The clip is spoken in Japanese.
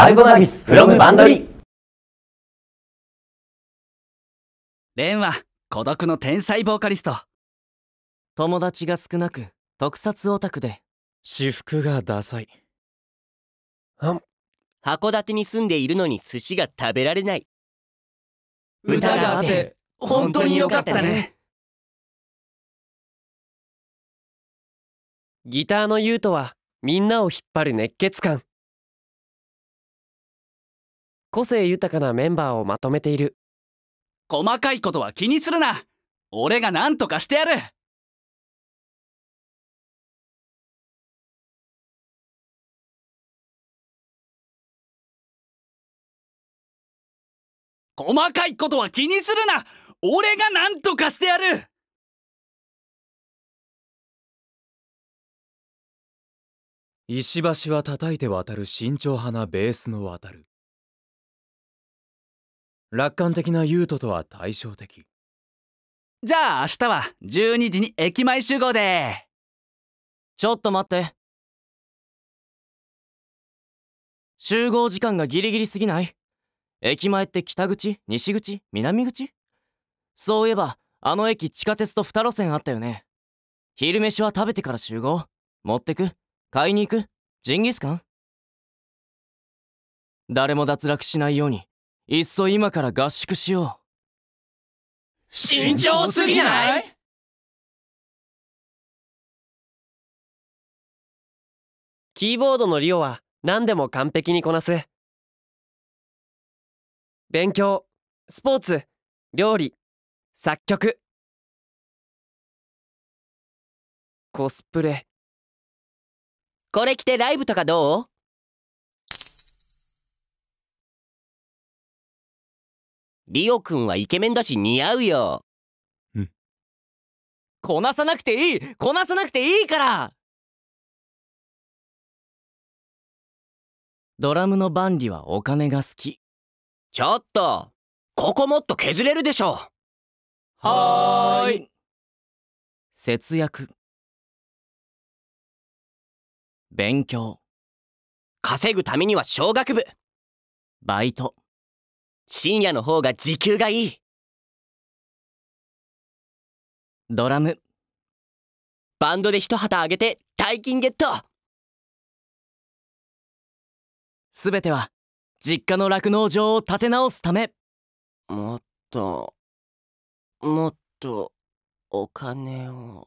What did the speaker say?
アルゴナビスフロムバンドリレンは孤独の天才ボーカリスト友達が少なく特撮オタクで私服がダサい函館に住んでいるのに寿司が食べられない歌があって本当に良かったねギターの優斗はみんなを引っ張る熱血感個性豊かなメンバーをまとめている細かいことは気にするな俺が何とかしてやる細かいことは気にするな俺が何とかしてやる石橋は叩いて渡る慎重派なベースの渡る楽観的なユートとは対照的じゃあ明日は12時に駅前集合でちょっと待って集合時間がギリギリすぎない駅前って北口西口南口そういえばあの駅地下鉄と2路線あったよね昼飯は食べてから集合持ってく買いに行くジンギスカン誰も脱落しないようにいっそ今から合宿しよう慎重すぎないキーボードのリオは何でも完璧にこなす勉強スポーツ料理作曲コスプレこれ着てライブとかどうリオくんはイケメンだし似合うよ。うん。こなさなくていいこなさなくていいからドラムの万里はお金が好き。ちょっとここもっと削れるでしょはーい節約勉強稼ぐためには小学部バイト深夜の方が時給がいいドラムバンドで一旗あげて大金ゲット全ては実家の酪農場を立て直すためもっともっとお金を。